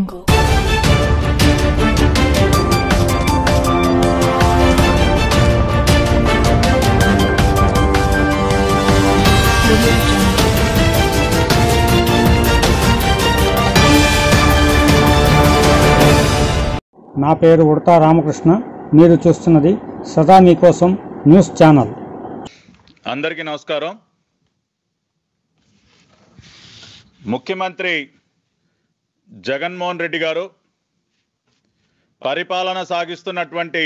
నా పేరు ఉడతా రామకృష్ణ మీరు చూస్తున్నది సదా మీకోసం న్యూస్ ఛానల్ అందరికీ నమస్కారం ముఖ్యమంత్రి జగన్మోహన్ రెడ్డి గారు పరిపాలన సాగిస్తున్నటువంటి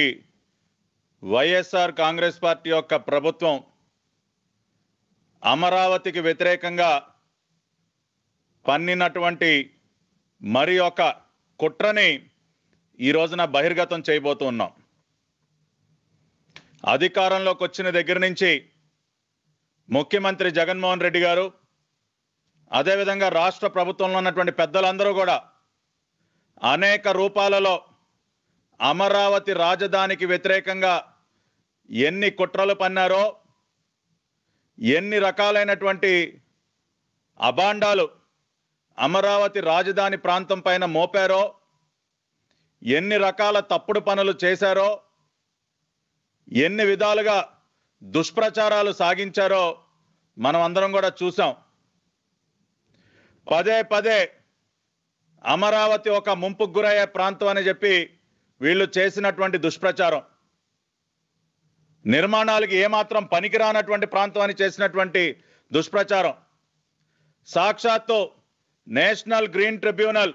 వైఎస్ఆర్ కాంగ్రెస్ పార్టీ యొక్క ప్రభుత్వం అమరావతికి వ్యతిరేకంగా పన్నినటువంటి మరి ఒక కుట్రని ఈ రోజున బహిర్గతం చేయబోతూ ఉన్నాం అధికారంలోకి వచ్చిన దగ్గర నుంచి ముఖ్యమంత్రి జగన్మోహన్ రెడ్డి గారు అదేవిధంగా రాష్ట్ర ప్రభుత్వంలో ఉన్నటువంటి పెద్దలందరూ కూడా అనేక రూపాలలో అమరావతి రాజధానికి వ్యతిరేకంగా ఎన్ని కుట్రలు పన్నారో ఎన్ని రకాలైనటువంటి అభాండాలు అమరావతి రాజధాని ప్రాంతం పైన మోపారో ఎన్ని రకాల తప్పుడు పనులు చేశారో ఎన్ని విధాలుగా దుష్ప్రచారాలు సాగించారో మనం అందరం కూడా చూసాం పదే పదే అమరావతి ఒక ముంపుకు గురయ్యే ప్రాంతం అని చెప్పి వీళ్ళు చేసినటువంటి దుష్ప్రచారం నిర్మాణాలకు ఏమాత్రం పనికిరానటువంటి ప్రాంతం అని చేసినటువంటి దుష్ప్రచారం సాక్షాత్తు నేషనల్ గ్రీన్ ట్రిబ్యునల్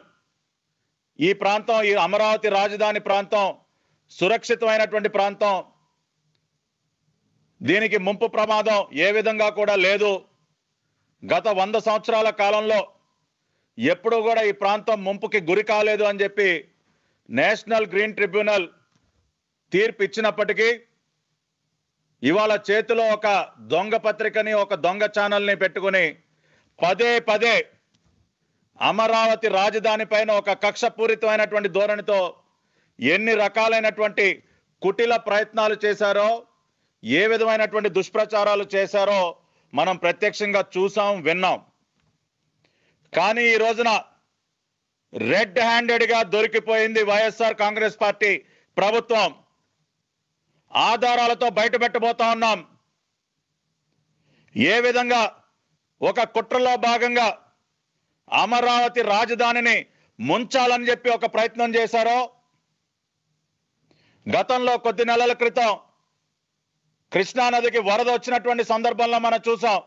ఈ ప్రాంతం ఈ అమరావతి రాజధాని ప్రాంతం సురక్షితమైనటువంటి ప్రాంతం దీనికి ముంపు ప్రమాదం ఏ విధంగా కూడా లేదు గత వంద సంవత్సరాల కాలంలో ఎప్పుడూ కూడా ఈ ప్రాంతం ముంపుకి గురి కాలేదు అని చెప్పి నేషనల్ గ్రీన్ ట్రిబ్యునల్ తీర్పు ఇచ్చినప్పటికీ ఇవాళ చేతిలో ఒక దొంగ పత్రికని ఒక దొంగ ఛానల్ని పెట్టుకుని పదే పదే అమరావతి రాజధాని పైన ఒక కక్షపూరితమైనటువంటి ధోరణితో ఎన్ని రకాలైనటువంటి కుటిల ప్రయత్నాలు చేశారో ఏ విధమైనటువంటి దుష్ప్రచారాలు చేశారో మనం ప్రత్యక్షంగా చూసాం విన్నాం కానీ ఈ రోజున రెడ్ హ్యాండెడ్గా దొరికిపోయింది వైఎస్ఆర్ కాంగ్రెస్ పార్టీ ప్రభుత్వం ఆధారాలతో బయటపెట్టబోతా ఉన్నాం ఏ విధంగా ఒక కుట్రలో భాగంగా అమరావతి రాజధానిని ముంచాలని చెప్పి ఒక ప్రయత్నం చేశారో గతంలో కొద్ది నెలల క్రితం కృష్ణానదికి వరద వచ్చినటువంటి సందర్భంలో మనం చూసాం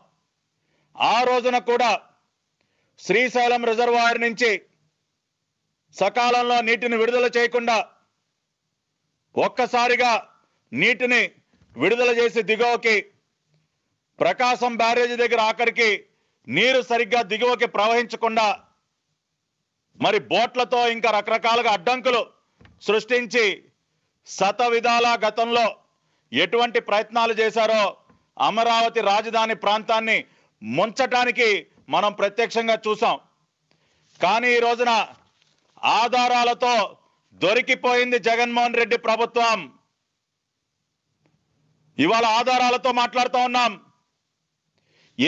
ఆ రోజున కూడా శ్రీశైలం రిజర్వాయర్ నుంచి సకాలంలో నీటిని విడుదల చేయకుండా ఒక్కసారిగా నీటిని విడుదల చేసి దిగువకి ప్రకాశం బ్యారేజ్ దగ్గర ఆఖరికి నీరు సరిగ్గా దిగువకి ప్రవహించకుండా మరి బోట్లతో ఇంకా రకరకాలుగా అడ్డంకులు సృష్టించి శత విధాల గతంలో ఎటువంటి ప్రయత్నాలు చేశారో అమరావతి రాజధాని ప్రాంతాన్ని ముంచటానికి మనం ప్రత్యక్షంగా చూసాం కానీ ఈ రోజున ఆధారాలతో దొరికిపోయింది జగన్మోహన్ రెడ్డి ప్రభుత్వం ఇవాళ ఆధారాలతో మాట్లాడుతూ ఉన్నాం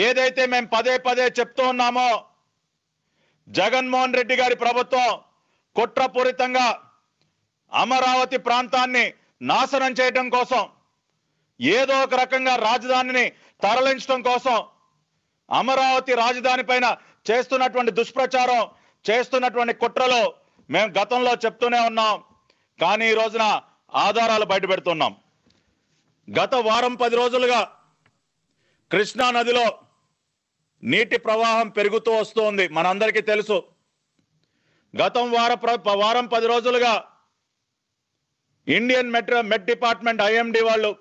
ఏదైతే మేము పదే పదే చెప్తూ ఉన్నామో జగన్మోహన్ రెడ్డి గారి ప్రభుత్వం కుట్రపూరితంగా అమరావతి ప్రాంతాన్ని నాశనం చేయడం కోసం ఏదో ఒక రకంగా రాజధానిని తరలించడం కోసం అమరావతి రాజధాని పైన చేస్తున్నటువంటి దుష్ప్రచారం చేస్తున్నటువంటి కుట్రలో మేము గతంలో చెప్తూనే ఉన్నాం కానీ ఈ రోజున ఆధారాలు బయటపెడుతున్నాం గత వారం పది రోజులుగా కృష్ణా నదిలో నీటి ప్రవాహం పెరుగుతూ వస్తుంది మనందరికీ తెలుసు గతం వార వారం పది రోజులుగా Indian metro met department IMD వాళ్ళు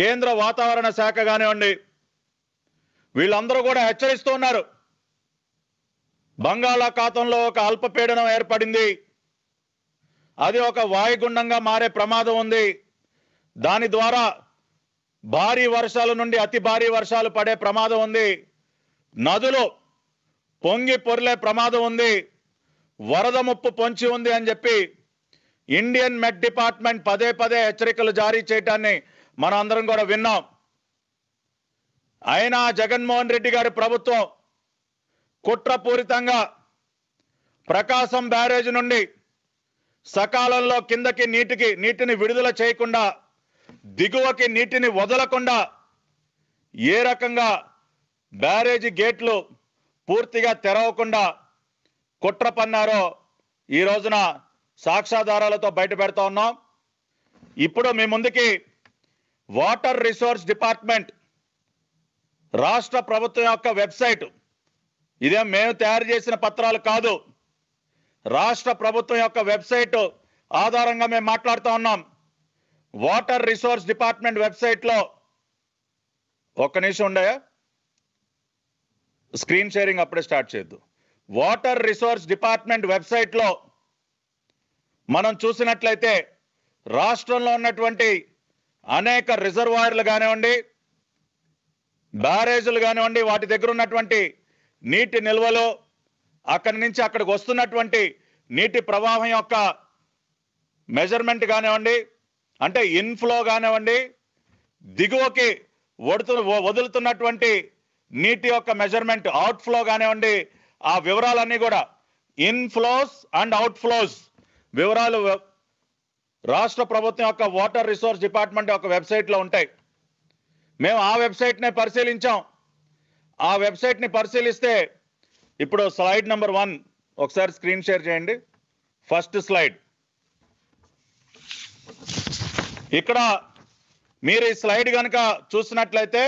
కేంద్ర వాతావరణ శాఖ కానివ్వండి వీళ్ళందరూ కూడా హెచ్చరిస్తూ ఉన్నారు బంగాళాఖాతంలో ఒక అల్పపీడనం ఏర్పడింది అది ఒక వాయుగుండంగా మారే ప్రమాదం ఉంది దాని ద్వారా భారీ వర్షాల నుండి అతి భారీ వర్షాలు పడే ప్రమాదం ఉంది నదులు పొంగి పొర్లే ప్రమాదం ఉంది వరద ముప్పు పొంచి ఉంది అని చెప్పి ఇండియన్ మెట్ డిపార్ట్మెంట్ పదే పదే హెచ్చరికలు జారీ చేయటాన్ని మనం అందరం కూడా విన్నాం అయినా జగన్మోహన్ రెడ్డి గారి ప్రభుత్వం కుట్రపూరితంగా ప్రకాశం బ్యారేజ్ నుండి సకాలంలో కిందకి నీటికి నీటిని విడుదల చేయకుండా దిగువకి నీటిని వదలకుండా ఏ రకంగా బ్యారేజీ గేట్లు పూర్తిగా తెరవకుండా కుట్ర పన్నారో ఈ రోజున సాక్ష్యాధారాలతో బయట పెడతా ఉన్నాం ఇప్పుడు మీ ముందుకి వాటర్ రిసోర్స్ డిపార్ట్మెంట్ రాష్ట్ర ప్రభుత్వం యొక్క వెబ్సైట్ ఇదే మేము తయారు చేసిన పత్రాలు కాదు రాష్ట్ర ప్రభుత్వం యొక్క వెబ్సైట్ ఆధారంగా మేము మాట్లాడుతూ ఉన్నాం వాటర్ రిసోర్స్ డిపార్ట్మెంట్ వెబ్సైట్లో ఒక్క నిమిషం ఉండే స్క్రీన్ షేరింగ్ అప్పుడే స్టార్ట్ చేయొద్దు వాటర్ రిసోర్స్ డిపార్ట్మెంట్ వెబ్సైట్లో మనం చూసినట్లయితే రాష్ట్రంలో ఉన్నటువంటి అనేక రిజర్వాయర్లు కానివ్వండి బ్యారేజీలు కానివ్వండి వాటి దగ్గర ఉన్నటువంటి నీటి నిల్వలు అక్కడి నుంచి అక్కడికి వస్తున్నటువంటి నీటి ప్రవాహం యొక్క మెజర్మెంట్ కానివ్వండి అంటే ఇన్ఫ్లో కానివ్వండి దిగువకి వడుతు వదులుతున్నటువంటి నీటి యొక్క మెజర్మెంట్ అవుట్ఫ్లో కానివ్వండి ఆ వివరాలన్నీ కూడా ఇన్ఫ్లోస్ అండ్ అవుట్ఫ్లోస్ వివరాలు రాష్ట్ర ప్రభుత్వం యొక్క వాటర్ రిసోర్స్ డిపార్ట్మెంట్ యొక్క వెబ్సైట్లో ఉంటాయి మేము ఆ వెబ్సైట్నే పరిశీలించాం ఆ వెబ్సైట్ని పరిశీలిస్తే ఇప్పుడు స్లైడ్ నెంబర్ వన్ ఒకసారి స్క్రీన్ షేర్ చేయండి ఫస్ట్ స్లైడ్ ఇక్కడ మీరు ఈ స్లైడ్ కనుక చూసినట్లయితే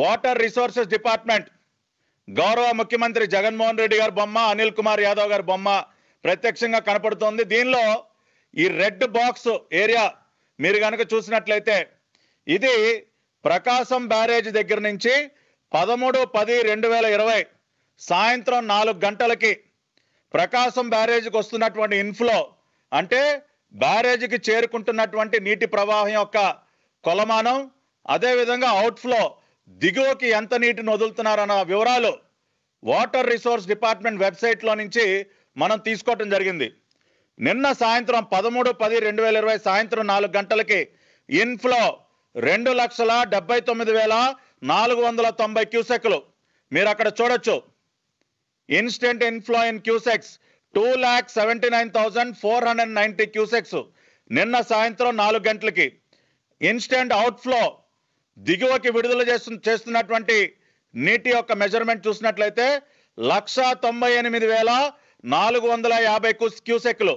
వాటర్ రిసోర్సెస్ డిపార్ట్మెంట్ గౌరవ ముఖ్యమంత్రి జగన్మోహన్ రెడ్డి గారి బొమ్మ అనిల్ కుమార్ యాదవ్ గారి బొమ్మ ప్రత్యక్షంగా కనపడుతోంది దీనిలో ఈ రెడ్ బాక్స్ ఏరియా మీరు కనుక చూసినట్లయితే ఇది ప్రకాశం బ్యారేజ్ దగ్గర నుంచి పదమూడు పది రెండు వేల ఇరవై సాయంత్రం నాలుగు గంటలకి ప్రకాశం బ్యారేజ్కి వస్తున్నటువంటి ఇన్ఫ్లో అంటే బ్యారేజ్కి చేరుకుంటున్నటువంటి నీటి ప్రవాహం యొక్క కొలమానం అదేవిధంగా అవుట్ఫ్లో దిగువకి ఎంత నీటిని వదులుతున్నారన్న వివరాలు వాటర్ రిసోర్స్ డిపార్ట్మెంట్ వెబ్సైట్లో నుంచి మనం తీసుకోవటం జరిగింది నిన్న సాయంత్రం పదమూడు పది రెండు వేల ఇరవై సాయంత్రం నాలుగు గంటలకి ఇన్ఫ్లో రెండు లక్షల డెబ్బై తొమ్మిది వేల నాలుగు వందల తొంభై క్యూసెక్లు మీరు అక్కడ చూడొచ్చు instant inflow cusecs two lakh seventy nine thousand four hundred ninety cusecs నిన్న సాయంత్రం నాలుగు గంటలకి ఇన్స్టెంట్ అవుట్ఫ్లో దిగువకి విడుదల చేస్తు చేస్తున్నటువంటి నీటి యొక్క మెజర్మెంట్ చూసినట్లయితే లక్ష తొంభై ఎనిమిది వేల నాలుగు వందల యాభై క్యూసెక్లు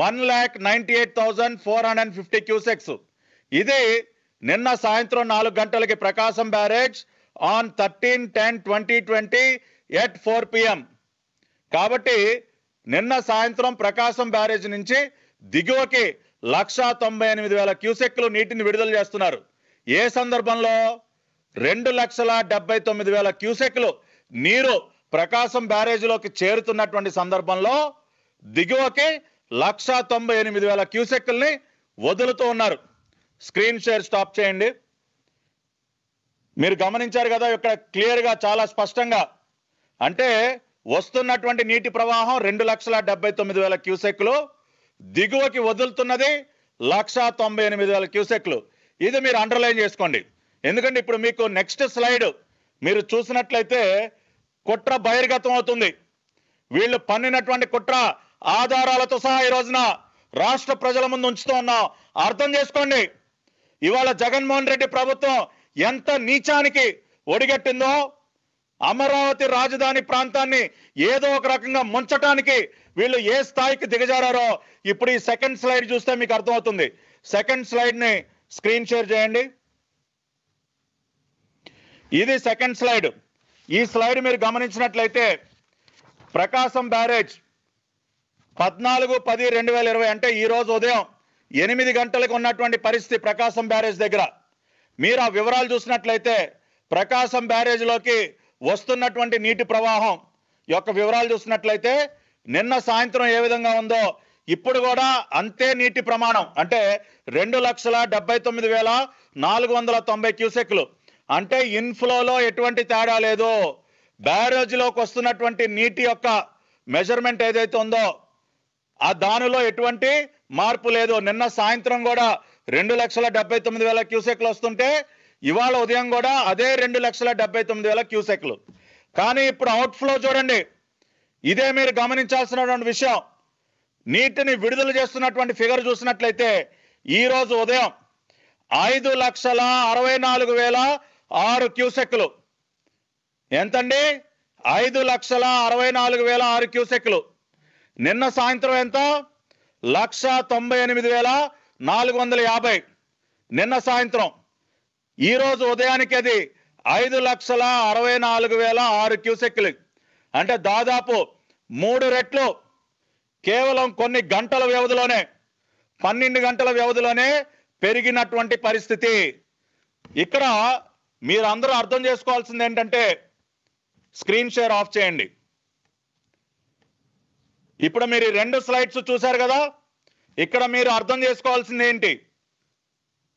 one lakh ninety eight thousand four hundred fifty cusecs ఇది నిన్న సాయంత్రం నాలుగు గంటలకి Prakasam barrage on thirteen ten twenty twenty at four PM కాబట్టి నిన్న సాయంత్రం ప్రకాశం బ్యారేజ్ నుంచి దిగువకి లక్షా తొంభై ఎనిమిది వేల క్యూసెక్లు నీటిని విడుదల చేస్తున్నారు ఏ సందర్భంలో రెండు లక్షల డెబ్బై తొమ్మిది వేల క్యూసెక్లు నీరు ప్రకాశం బ్యారేజ్లోకి చేరుతున్నటువంటి సందర్భంలో దిగువకి లక్ష తొంభై ఎనిమిది వేల క్యూసెక్ల్ని వదులుతూ ఉన్నారు స్క్రీన్ షేర్ స్టాప్ చేయండి మీరు గమనించారు కదా ఇక్కడ క్లియర్గా చాలా స్పష్టంగా అంటే వస్తున్నటువంటి నీటి ప్రవాహం రెండు లక్షల డెబ్బై తొమ్మిది వేల క్యూసెక్లు దిగువకి వదులుతున్నది లక్ష తొంభై ఎనిమిది వేల క్యూసెక్లు ఇది మీరు అండర్లైన్ చేసుకోండి ఎందుకంటే ఇప్పుడు మీకు నెక్స్ట్ స్లైడ్ మీరు చూసినట్లయితే కుట్ర బహిర్గతం అవుతుంది వీళ్ళు పన్నినటువంటి కుట్ర ఆధారాలతో సహా ఈ రోజున రాష్ట్ర ప్రజల ముందు ఉంచుతూ ఉన్నాం అర్థం చేసుకోండి ఇవాళ జగన్మోహన్ రెడ్డి ప్రభుత్వం ఎంత నీచానికి ఒడిగట్టిందో అమరావతి రాజధాని ప్రాంతాన్ని ఏదో ఒక రకంగా ముంచటానికి వీళ్ళు ఏ స్థాయికి దిగజారో ఇప్పుడు ఈ సెకండ్ స్లైడ్ చూస్తే మీకు అర్థమవుతుంది సెకండ్ స్లైడ్ని స్క్రీన్ షేర్ చేయండి ఇది సెకండ్ స్లైడ్ ఈ స్లైడ్ మీరు గమనించినట్లయితే ప్రకాశం బ్యారేజ్ పద్నాలుగు పది రెండు వేల ఇరవై అంటే ఈరోజు ఉదయం ఎనిమిది గంటలకు ఉన్నటువంటి పరిస్థితి ప్రకాశం బ్యారేజ్ దగ్గర మీరు ఆ వివరాలు చూసినట్లయితే ప్రకాశం బ్యారేజ్లోకి వస్తున్నటువంటి నీటి ప్రవాహం యొక్క వివరాలు చూసినట్లయితే నిన్న సాయంత్రం ఏ విధంగా ఉందో ఇప్పుడు కూడా అంతే నీటి ప్రమాణం అంటే రెండు లక్షల డెబ్బై తొమ్మిది వేల నాలుగు వందల తొంభై క్యూసెక్లు అంటే ఇన్ఫ్లోలో ఎటువంటి తేడా లేదు బ్యారేజ్లోకి వస్తున్నటువంటి నీటి యొక్క మెజర్మెంట్ ఏదైతే ఉందో ఆ దానిలో ఎటువంటి మార్పు లేదు నిన్న సాయంత్రం కూడా రెండు లక్షల డెబ్బై తొమ్మిది వేల క్యూసెక్లు వస్తుంటే ఇవాళ ఉదయం కూడా అదే రెండు లక్షల డెబ్బై తొమ్మిది వేల క్యూసెక్లు కానీ ఇప్పుడు అవుట్ఫ్లో చూడండి ఇదే మీరు గమనించాల్సినటువంటి విషయం నీటిని విడుదల చేస్తున్నటువంటి ఫిగర్ చూసినట్లయితే ఈరోజు ఉదయం ఐదు లక్షల అరవై నాలుగు వేల ఆరు క్యూసెక్లు ఎంతండి ఐదు లక్షల అరవై నాలుగు వేల ఆరు క్యూసెక్లు నిన్న సాయంత్రం ఎంత లక్ష తొంభై ఎనిమిది వేల నాలుగు వందల యాభై నిన్న సాయంత్రం ఈరోజు ఉదయానికి అది ఐదు లక్షల అరవై నాలుగు వేల ఆరు క్యూసెక్లు అంటే దాదాపు మూడు రెట్లు కేవలం కొన్ని గంటల వ్యవధిలోనే పన్నెండు గంటల వ్యవధిలోనే పెరిగినటువంటి పరిస్థితి ఇక్కడ మీరందరూ అర్థం చేసుకోవాల్సింది ఏంటంటే స్క్రీన్ షేర్ ఆఫ్ చేయండి ఇప్పుడు మీరు రెండు స్లైడ్స్ చూశారు కదా ఇక్కడ మీరు అర్థం చేసుకోవాల్సింది ఏంటి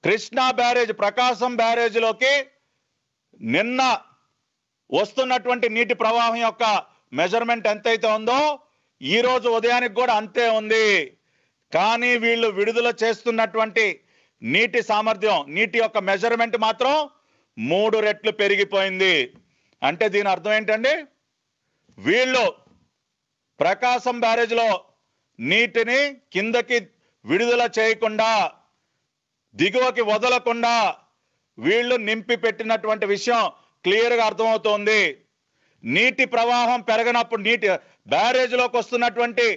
కృష్ణా బ్యారేజ్ ప్రకాశం బ్యారేజ్లోకి నిన్న వస్తున్నటువంటి నీటి ప్రవాహం యొక్క మెజర్మెంట్ ఎంతైతే ఉందో ఈరోజు ఉదయానికి కూడా అంతే ఉంది కానీ వీళ్ళు విడుదల చేస్తున్నటువంటి నీటి సామర్థ్యం నీటి యొక్క మెజర్మెంట్ మాత్రం మూడు రెట్లు పెరిగిపోయింది అంటే దీని అర్థం ఏంటండి వీళ్ళు ప్రకాశం బ్యారేజ్లో నీటిని కిందకి విడుదల చేయకుండా దిగువకి వదలకుండా వీళ్ళు నింపి పెట్టినటువంటి విషయం క్లియర్గా అర్థమవుతోంది నీటి ప్రవాహం పెరగనప్పుడు నీటి బ్యారేజ్లోకి వస్తున్నటువంటి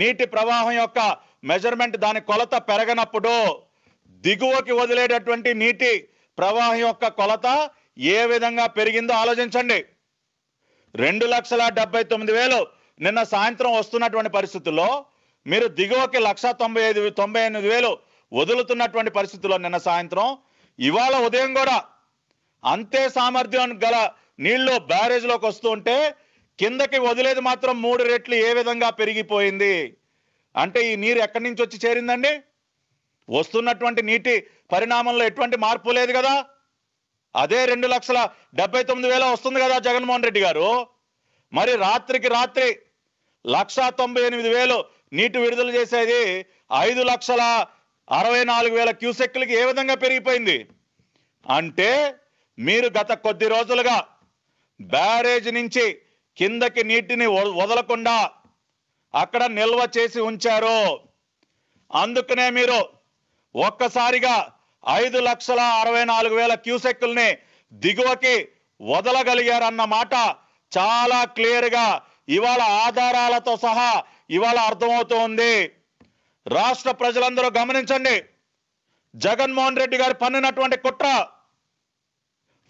నీటి ప్రవాహం యొక్క మెజర్మెంట్ దాని కొలత పెరగనప్పుడు దిగువకి వదిలేటటువంటి నీటి ప్రవాహం యొక్క కొలత ఏ విధంగా పెరిగిందో ఆలోచించండి రెండు లక్షల డెబ్బై తొమ్మిది వేలు నిన్న సాయంత్రం వస్తున్నటువంటి పరిస్థితుల్లో మీరు దిగువకి లక్ష తొంభై ఐదు తొంభై ఎనిమిది వేలు వదులుతున్నటువంటి పరిస్థితుల్లో నిన్న సాయంత్రం ఇవాళ ఉదయం కూడా అంతే సామర్థ్యం గల నీళ్లు బ్యారేజ్లోకి వస్తూ ఉంటే కిందకి వదిలేది మాత్రం మూడు రెట్లు ఏ విధంగా పెరిగిపోయింది అంటే ఈ నీరు ఎక్కడి నుంచి వచ్చి చేరిందండి వస్తున్నటువంటి నీటి పరిణామంలో ఎటువంటి మార్పు లేదు కదా అదే రెండు లక్షల డెబ్బై తొమ్మిది వేల వస్తుంది కదా జగన్మోహన్ రెడ్డి గారు మరి రాత్రికి రాత్రి లక్ష తొంభై ఎనిమిది వేలు నీటి విడుదల చేసేది ఐదు లక్షల అరవై నాలుగు వేల క్యూసెక్లకి ఏ విధంగా పెరిగిపోయింది అంటే మీరు గత కొద్ది రోజులుగా బ్యారేజ్ నుంచి కిందకి నీటిని వదలకుండా అక్కడ నిల్వ చేసి ఉంచారు అందుకనే మీరు ఒక్కసారిగా ఐదు లక్షల అరవై నాలుగు వేల క్యూసెక్కుల్ని దిగువకి వదలగలిగారన్న మాట చాలా క్లియర్గా ఇవాళ ఆధారాలతో సహా ఇవాళ అర్థమవుతోంది రాష్ట్ర ప్రజలందరూ గమనించండి జగన్మోహన్ రెడ్డి గారు పన్నినటువంటి కుట్ర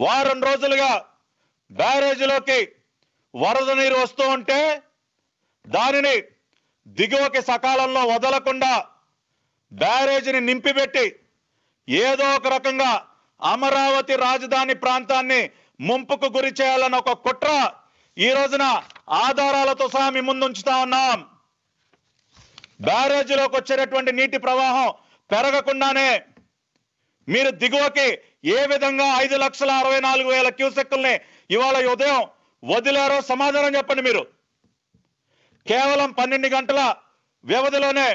వారం రోజులుగా బ్యారేజీలోకి వరద నీరు వస్తూ ఉంటే దానిని దిగువకి సకాలంలో వదలకుండా బ్యారేజీని నింపిపెట్టి ఏదో ఒక రకంగా అమరావతి రాజధాని ప్రాంతాన్ని ముంపుకు గురి చేయాలన్న ఒక కుట్ర ఈ రోజున ఆధారాలతో సహా ముందు ముందుంచుతా ఉన్నాం బ్యారేజీలోకి వచ్చేటటువంటి నీటి ప్రవాహం పెరగకుండానే మీరు దిగువకి ఏ విధంగా ఐదు లక్షల అరవై నాలుగు వేల క్యూసెక్కుల్ని ఇవాళ ఉదయం వదిలేరో సమాధానం చెప్పండి మీరు కేవలం పన్నెండు గంటల వ్యవధిలోనే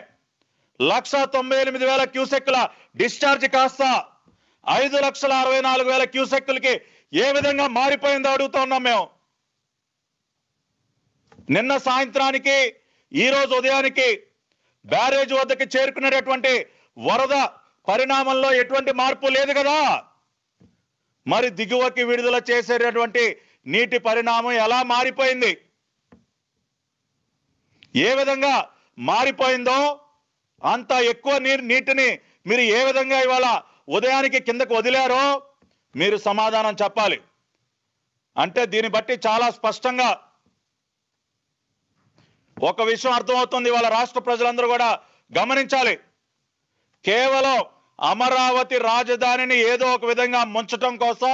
లక్ష తొంభై ఎనిమిది వేల క్యూసెక్కుల డిశ్చార్జ్ కాస్త ఐదు లక్షల అరవై నాలుగు వేల క్యూసెక్కులకి ఏ విధంగా మారిపోయిందో అడుగుతా ఉన్నాం మేము నిన్న సాయంత్రానికి ఈరోజు ఉదయానికి బ్యారేజ్ వద్దకి చేరుకునేటటువంటి వరద పరిణామంలో ఎటువంటి మార్పు లేదు కదా మరి దిగువకి విడుదల చేసేటటువంటి నీటి పరిణామం ఎలా మారిపోయింది ఏ విధంగా మారిపోయిందో అంత ఎక్కువ నీరు నీటిని మీరు ఏ విధంగా ఇవాళ ఉదయానికి కిందకు వదిలారో మీరు సమాధానం చెప్పాలి అంటే దీన్ని బట్టి చాలా స్పష్టంగా ఒక విషయం అర్థమవుతుంది వాళ్ళ రాష్ట్ర ప్రజలందరూ కూడా గమనించాలి కేవలం అమరావతి రాజధానిని ఏదో ఒక విధంగా ముంచటం కోసం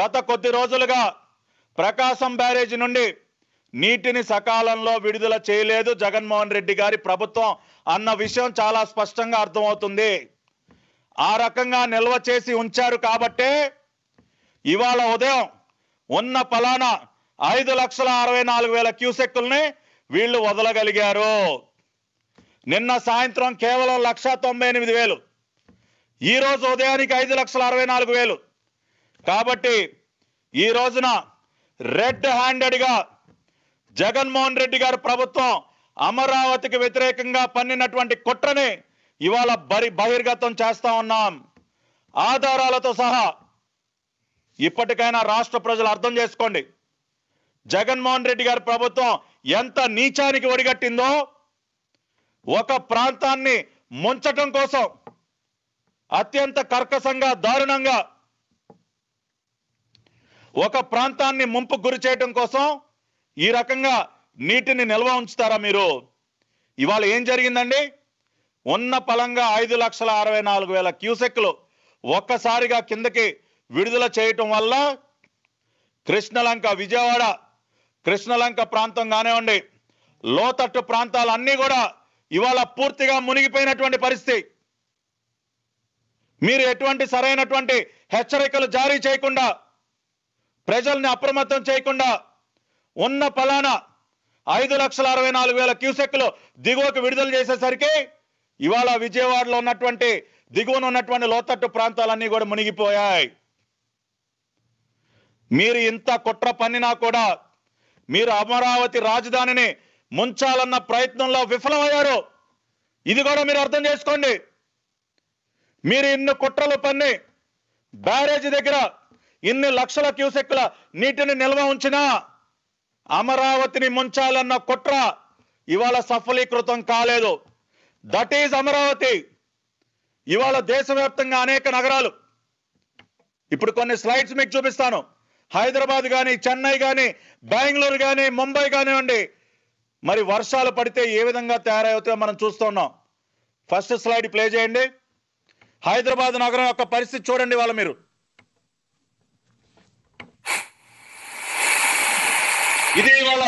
గత కొద్ది రోజులుగా ప్రకాశం బ్యారేజీ నుండి నీటిని సకాలంలో విడుదల చేయలేదు జగన్మోహన్ రెడ్డి గారి ప్రభుత్వం అన్న విషయం చాలా స్పష్టంగా అర్థమవుతుంది ఆ రకంగా నిల్వ చేసి ఉంచారు కాబట్టే ఇవాళ ఉదయం ఉన్న పలానా ఐదు లక్షల అరవై నాలుగు వేల క్యూసెక్కుల్ని వీళ్ళు వదలగలిగారు నిన్న సాయంత్రం కేవలం లక్ష తొంభై ఎనిమిది వేలు ఈరోజు ఉదయానికి ఐదు లక్షల అరవై నాలుగు వేలు కాబట్టి ఈ రోజున రెడ్ హ్యాండెడ్గా జగన్మోహన్ రెడ్డి గారు ప్రభుత్వం అమరావతికి వ్యతిరేకంగా పన్నినటువంటి కుట్రని ఇవాళ బరి బహిర్గతం చేస్తా ఉన్నాం ఆధారాలతో సహా ఇప్పటికైనా రాష్ట్ర ప్రజలు అర్థం చేసుకోండి జగన్మోహన్ రెడ్డి గారి ప్రభుత్వం ఎంత నీచానికి ఒడిగట్టిందో ఒక ప్రాంతాన్ని ముంచటం కోసం అత్యంత కర్కశంగా దారుణంగా ఒక ప్రాంతాన్ని ముంపు గురి చేయటం కోసం ఈ రకంగా నీటిని నిల్వ ఉంచుతారా మీరు ఇవాళ ఏం జరిగిందండి ఉన్న పలంగా ఐదు లక్షల అరవై నాలుగు వేల క్యూసెక్లు ఒక్కసారిగా కిందకి విడుదల చేయటం వల్ల కృష్ణలంక విజయవాడ కృష్ణలంక ప్రాంతం కానివ్వండి లోతట్టు ప్రాంతాలన్నీ కూడా ఇవాళ పూర్తిగా మునిగిపోయినటువంటి పరిస్థితి మీరు ఎటువంటి సరైనటువంటి హెచ్చరికలు జారీ చేయకుండా ప్రజల్ని అప్రమత్తం చేయకుండా ఉన్న ఫలానా ఐదు లక్షల అరవై నాలుగు వేల క్యూసెక్లు దిగువకు విడుదల చేసేసరికి ఇవాళ విజయవాడలో ఉన్నటువంటి దిగువన ఉన్నటువంటి లోతట్టు ప్రాంతాలన్నీ కూడా మునిగిపోయాయి మీరు ఇంత కుట్ర పన్నినా కూడా మీరు అమరావతి రాజధానిని ముంచాలన్న ప్రయత్నంలో విఫలమయ్యారు ఇది కూడా మీరు అర్థం చేసుకోండి మీరు ఇన్ని కుట్రలు పన్ని బ్యారేజ్ దగ్గర ఇన్ని లక్షల క్యూసెక్ల నీటిని నిల్వ ఉంచినా అమరావతిని ముంచాలన్న కుట్ర ఇవాళ సఫలీకృతం కాలేదు దట్ ఈజ్ అమరావతి ఇవాళ దేశవ్యాప్తంగా అనేక నగరాలు ఇప్పుడు కొన్ని స్లైడ్స్ మీకు చూపిస్తాను హైదరాబాద్ కానీ చెన్నై కానీ బెంగళూరు కానీ ముంబై కానివ్వండి మరి వర్షాలు పడితే ఏ విధంగా తయారవుతాయో మనం చూస్తున్నాం ఫస్ట్ స్లైడ్ ప్లే చేయండి హైదరాబాద్ నగరం యొక్క పరిస్థితి చూడండి వాళ్ళ మీరు ఇది ఇవాళ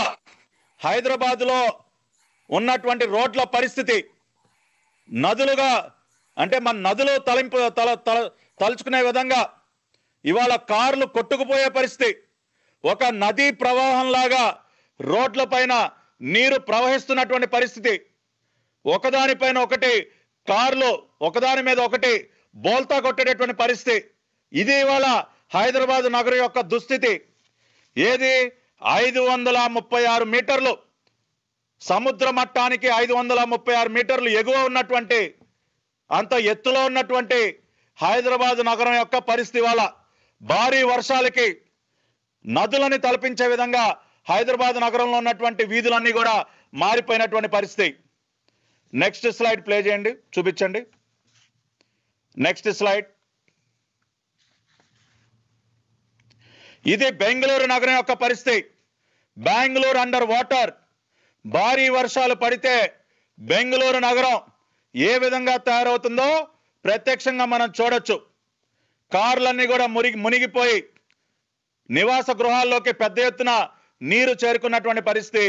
హైదరాబాద్లో ఉన్నటువంటి రోడ్ల పరిస్థితి నదులుగా అంటే మన నదులు తలింపు తల తల తలుచుకునే విధంగా ఇవాళ కార్లు కొట్టుకుపోయే పరిస్థితి ఒక నదీ ప్రవాహంలాగా రోడ్లపైన నీరు ప్రవహిస్తున్నటువంటి పరిస్థితి ఒకదానిపైన ఒకటి కార్లు ఒకదాని మీద ఒకటి బోల్తా కొట్టేటటువంటి పరిస్థితి ఇది ఇవాళ హైదరాబాద్ నగరం యొక్క దుస్థితి ఏది ఐదు వందల ముప్పై ఆరు మీటర్లు సముద్ర మట్టానికి ఐదు వందల ముప్పై ఆరు మీటర్లు ఎగువ ఉన్నటువంటి అంత ఎత్తులో ఉన్నటువంటి హైదరాబాద్ నగరం యొక్క పరిస్థితి వాళ్ళ భారీ వర్షాలకి నదులని తలపించే విధంగా హైదరాబాద్ నగరంలో ఉన్నటువంటి వీధులన్నీ కూడా మారిపోయినటువంటి పరిస్థితి నెక్స్ట్ స్లైడ్ ప్లే చేయండి చూపించండి నెక్స్ట్ స్లైడ్ ఇది బెంగళూరు నగరం యొక్క పరిస్థితి బెంగళూరు అండర్ వాటర్ భారీ వర్షాలు పడితే బెంగళూరు నగరం ఏ విధంగా తయారవుతుందో ప్రత్యక్షంగా మనం చూడొచ్చు కార్లన్నీ కూడా మురిగి మునిగిపోయి నివాస గృహాల్లోకి పెద్ద ఎత్తున నీరు చేరుకున్నటువంటి పరిస్థితి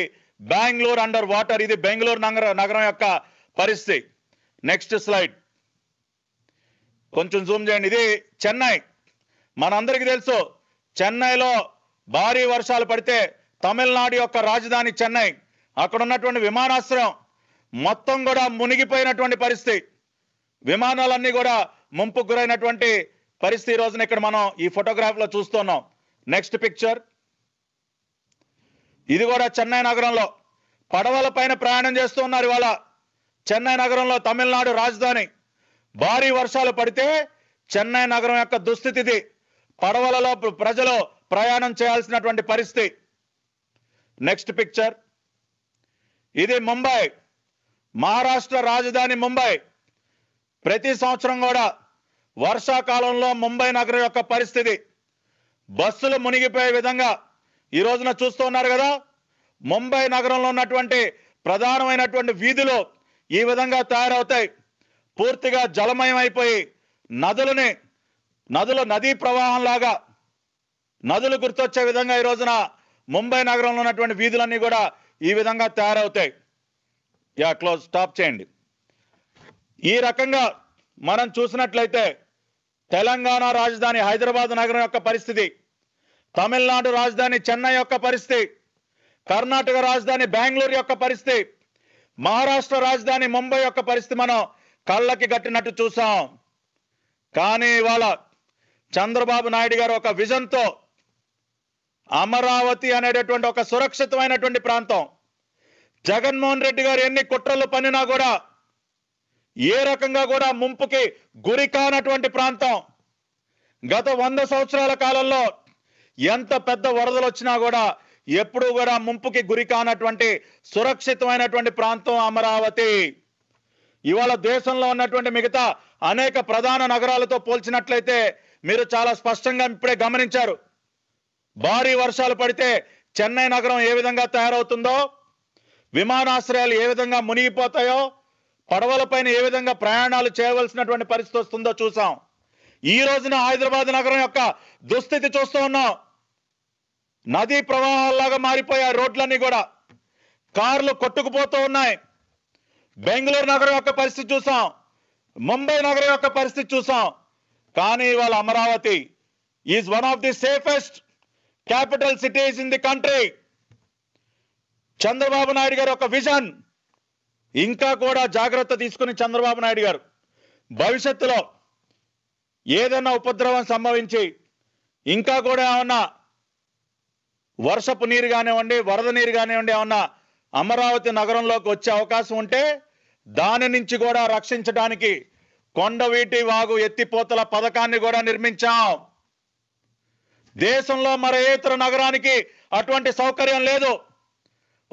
బెంగళూరు అండర్ వాటర్ ఇది బెంగళూరు నగర నగరం యొక్క పరిస్థితి నెక్స్ట్ స్లైడ్ కొంచెం జూమ్ చేయండి ఇది చెన్నై మనందరికీ తెలుసు చెన్నైలో భారీ వర్షాలు పడితే తమిళనాడు యొక్క రాజధాని చెన్నై అక్కడ ఉన్నటువంటి విమానాశ్రయం మొత్తం కూడా మునిగిపోయినటువంటి పరిస్థితి విమానాలన్నీ కూడా ముంపు గురైనటువంటి పరిస్థితి ఈ రోజున ఇక్కడ మనం ఈ ఫోటోగ్రాఫ్లో చూస్తున్నాం నెక్స్ట్ పిక్చర్ ఇది కూడా చెన్నై నగరంలో పడవల పైన ప్రయాణం చేస్తూ ఉన్నారు ఇవాళ చెన్నై నగరంలో తమిళనాడు రాజధాని భారీ వర్షాలు పడితే చెన్నై నగరం యొక్క దుస్థితిది పడవలలో ప్రజలు ప్రయాణం చేయాల్సినటువంటి పరిస్థితి నెక్స్ట్ పిక్చర్ ఇది ముంబై మహారాష్ట్ర రాజధాని ముంబై ప్రతి సంవత్సరం కూడా వర్షాకాలంలో ముంబై నగరం యొక్క పరిస్థితి బస్సులు మునిగిపోయే విధంగా ఈ రోజున చూస్తూ ఉన్నారు కదా ముంబై నగరంలో ఉన్నటువంటి ప్రధానమైనటువంటి వీధులు ఈ విధంగా తయారవుతాయి పూర్తిగా జలమయం అయిపోయి నదులని నదుల నదీ ప్రవాహంలాగా నదులు గుర్తొచ్చే విధంగా ఈ రోజున ముంబై నగరంలో ఉన్నటువంటి వీధులన్నీ కూడా ఈ విధంగా తయారవుతాయి యా క్లోజ్ స్టాప్ చేయండి ఈ రకంగా మనం చూసినట్లయితే తెలంగాణ రాజధాని హైదరాబాద్ నగరం యొక్క పరిస్థితి తమిళనాడు రాజధాని చెన్నై యొక్క పరిస్థితి కర్ణాటక రాజధాని బెంగళూరు యొక్క పరిస్థితి మహారాష్ట్ర రాజధాని ముంబై యొక్క పరిస్థితి మనం కళ్ళకి కట్టినట్టు చూసాం కానీ ఇవాళ చంద్రబాబు నాయుడు గారు ఒక విజన్తో అమరావతి అనేటటువంటి ఒక సురక్షితమైనటువంటి ప్రాంతం జగన్మోహన్ రెడ్డి గారు ఎన్ని కుట్రలు పన్నినా కూడా ఏ రకంగా కూడా ముంపుకి గురి కానటువంటి ప్రాంతం గత వంద సంవత్సరాల కాలంలో ఎంత పెద్ద వరదలు వచ్చినా కూడా ఎప్పుడూ కూడా ముంపుకి గురి కానటువంటి సురక్షితమైనటువంటి ప్రాంతం అమరావతి ఇవాళ దేశంలో ఉన్నటువంటి మిగతా అనేక ప్రధాన నగరాలతో పోల్చినట్లయితే మీరు చాలా స్పష్టంగా ఇప్పుడే గమనించారు భారీ వర్షాలు పడితే చెన్నై నగరం ఏ విధంగా తయారవుతుందో విమానాశ్రయాలు ఏ విధంగా మునిగిపోతాయో పడవలపైన ఏ విధంగా ప్రయాణాలు చేయవలసినటువంటి పరిస్థితి వస్తుందో చూసాం ఈ రోజున హైదరాబాద్ నగరం యొక్క దుస్థితి చూస్తూ ఉన్నాం నదీ ప్రవాహాల్లాగా మారిపోయా రోడ్లన్నీ కూడా కార్లు కొట్టుకుపోతూ ఉన్నాయి బెంగళూరు నగరం యొక్క పరిస్థితి చూసాం ముంబై నగరం యొక్క పరిస్థితి చూసాం కానీ ఇవాళ Amaravati is one of the safest capital cities in the country Chandrababu Naidu గారి యొక్క విజన్ ఇంకా కూడా జాగ్రత్త తీసుకుని చంద్రబాబు నాయుడు గారు భవిష్యత్తులో ఏదైనా ఉపద్రవం సంభవించి ఇంకా కూడా ఏమన్నా వర్షపు నీరు కానివ్వండి వరద నీరు కానివ్వండి ఏమన్నా అమరావతి నగరంలోకి వచ్చే అవకాశం ఉంటే దాని నుంచి కూడా రక్షించడానికి కొండవీటి వాగు ఎత్తిపోతల పథకాన్ని కూడా నిర్మించాం దేశంలో మరే ఇతర నగరానికి అటువంటి సౌకర్యం లేదు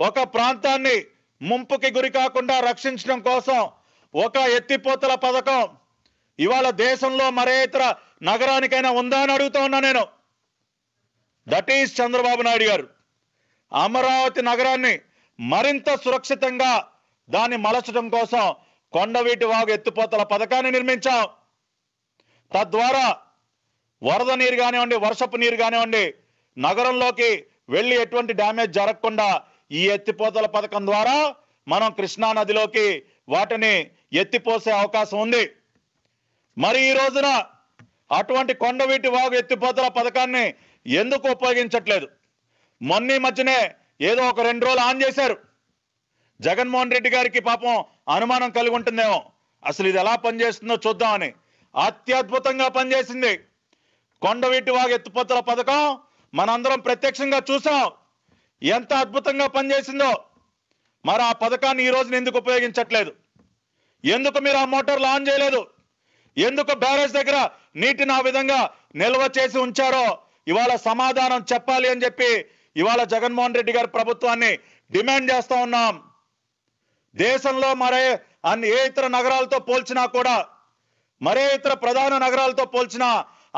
ఒక ప్రాంతాన్ని ముంపుకి గురి కాకుండా రక్షించడం కోసం ఒక ఎత్తిపోతల పథకం ఇవాళ దేశంలో మరే ఇతర నగరానికైనా ఉందా అని అడుగుతా ఉన్నా నేను దట్ ఈస్ చంద్రబాబు నాయుడు గారు అమరావతి నగరాన్ని మరింత సురక్షితంగా దాన్ని మలచడం కోసం కొండవీటి వాగు ఎత్తిపోతల పథకాన్ని నిర్మించాం తద్వారా వరద నీరు కానివ్వండి వర్షపు నీరు కానివ్వండి నగరంలోకి వెళ్ళి ఎటువంటి డ్యామేజ్ జరగకుండా ఈ ఎత్తిపోతల పథకం ద్వారా మనం కృష్ణా నదిలోకి వాటిని ఎత్తిపోసే అవకాశం ఉంది మరి ఈ రోజున అటువంటి కొండవీటి వాగు ఎత్తిపోతల పథకాన్ని ఎందుకు ఉపయోగించట్లేదు మొన్న మధ్యనే ఏదో ఒక రెండు రోజులు ఆన్ చేశారు జగన్మోహన్ రెడ్డి గారికి పాపం అనుమానం కలిగి ఉంటుందేమో అసలు ఇది ఎలా పనిచేస్తుందో చూద్దామని అత్యద్భుతంగా పనిచేసింది కొండవీటి వాగు ఎత్తిపోతల పథకం మనందరం ప్రత్యక్షంగా చూసాం ఎంత అద్భుతంగా పనిచేసిందో మరి ఆ పథకాన్ని ఈ రోజున ఎందుకు ఉపయోగించట్లేదు ఎందుకు మీరు ఆ మోటార్లు ఆన్ చేయలేదు ఎందుకు బ్యారేజ్ దగ్గర నీటిని ఆ విధంగా నిల్వ చేసి ఉంచారో ఇవాళ సమాధానం చెప్పాలి అని చెప్పి ఇవాళ జగన్మోహన్ రెడ్డి గారి ప్రభుత్వాన్ని డిమాండ్ చేస్తూ ఉన్నాం దేశంలో మరే అన్ని ఏ ఇతర నగరాలతో పోల్చినా కూడా మరే ఇతర ప్రధాన నగరాలతో పోల్చినా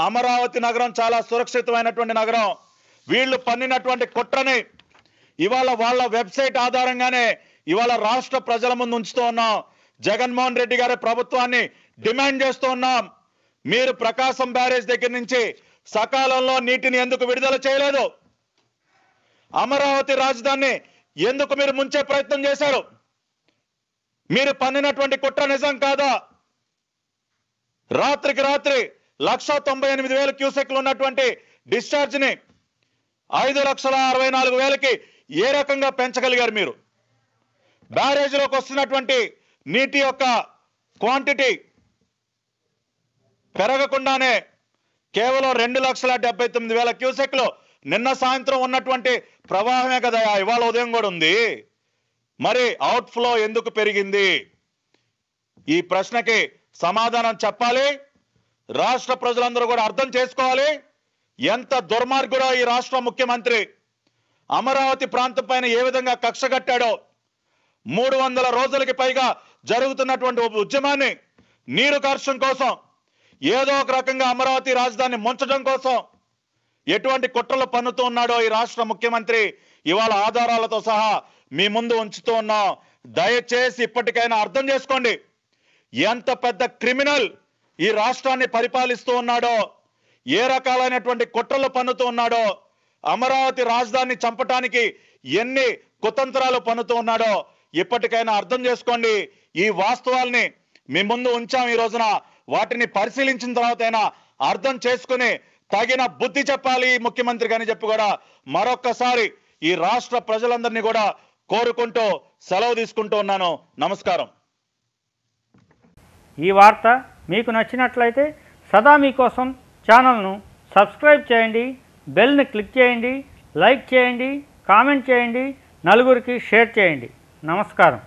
అమరావతి నగరం చాలా సురక్షితమైనటువంటి నగరం వీళ్ళు పన్నినటువంటి కుట్రని ఇవాళ వాళ్ళ వెబ్సైట్ ఆధారంగానే ఇవాళ రాష్ట్ర ప్రజల ముందు ఉంచుతూ ఉన్నాం జగన్మోహన్ రెడ్డి గారి ప్రభుత్వాన్ని డిమాండ్ చేస్తూ ఉన్నాం మీరు ప్రకాశం బ్యారేజ్ దగ్గర నుంచి సకాలంలో నీటిని ఎందుకు విడుదల చేయలేదు అమరావతి రాజధాని ఎందుకు మీరు ముంచే ప్రయత్నం చేశారు మీరు పన్నినటువంటి కుట్ర నిజం కాదా రాత్రికి రాత్రి లక్ష తొంభై ఎనిమిది వేల క్యూసెక్లు ఉన్నటువంటి డిశ్చార్జ్ని ఐదు లక్షల అరవై నాలుగు వేలకి ఏ రకంగా పెంచగలిగారు మీరు బ్యారేజ్లోకి వస్తున్నటువంటి నీటి యొక్క క్వాంటిటీ పెరగకుండానే కేవలం రెండు లక్షల డెబ్బై తొమ్మిది వేల క్యూసెక్లు నిన్న సాయంత్రం ఉన్నటువంటి ప్రవాహమే కదా ఇవాళ ఉదయం కూడా ఉంది మరి అవుట్ఫ్లో ఎందుకు పెరిగింది ఈ ప్రశ్నకి సమాధానం చెప్పాలి రాష్ట్ర ప్రజలందరూ కూడా అర్థం చేసుకోవాలి ఎంత దుర్మార్గుడో ఈ రాష్ట్ర ముఖ్యమంత్రి అమరావతి ప్రాంతం పైన ఏ విధంగా కక్ష కట్టాడో మూడు వందల రోజులకి పైగా జరుగుతున్నటువంటి ఉద్యమాన్ని నీరు కార్షం కోసం ఏదో ఒక రకంగా అమరావతి రాజధాని ముంచడం కోసం ఎటువంటి కుట్రలు పన్నుతూ ఉన్నాడో ఈ రాష్ట్ర ముఖ్యమంత్రి ఇవాళ ఆధారాలతో సహా మీ ముందు ఉంచుతూ ఉన్నాం దయచేసి ఇప్పటికైనా అర్థం చేసుకోండి ఎంత పెద్ద క్రిమినల్ ఈ రాష్ట్రాన్ని పరిపాలిస్తూ ఉన్నాడో ఏ రకాలైనటువంటి కుట్రలు పన్నుతూ ఉన్నాడో అమరావతి రాజధాని చంపటానికి ఎన్ని కుతంత్రాలు పన్నుతూ ఉన్నాడో ఇప్పటికైనా అర్థం చేసుకోండి ఈ వాస్తవాల్ని మీ ముందు ఉంచాం ఈ రోజున వాటిని పరిశీలించిన తర్వాతైనా అర్థం చేసుకుని తగిన బుద్ధి చెప్పాలి ముఖ్యమంత్రి కానీ చెప్పి కూడా మరొక్కసారి ఈ రాష్ట్ర ప్రజలందరినీ కూడా కోరుకుంటూ సెలవు తీసుకుంటూ ఉన్నాను నమస్కారం ఈ వార్త మీకు నచ్చినట్లయితే సదా మీకోసం ఛానల్ను సబ్స్క్రైబ్ చేయండి బెల్ని క్లిక్ చేయండి లైక్ చేయండి కామెంట్ చేయండి నలుగురికి షేర్ చేయండి నమస్కారం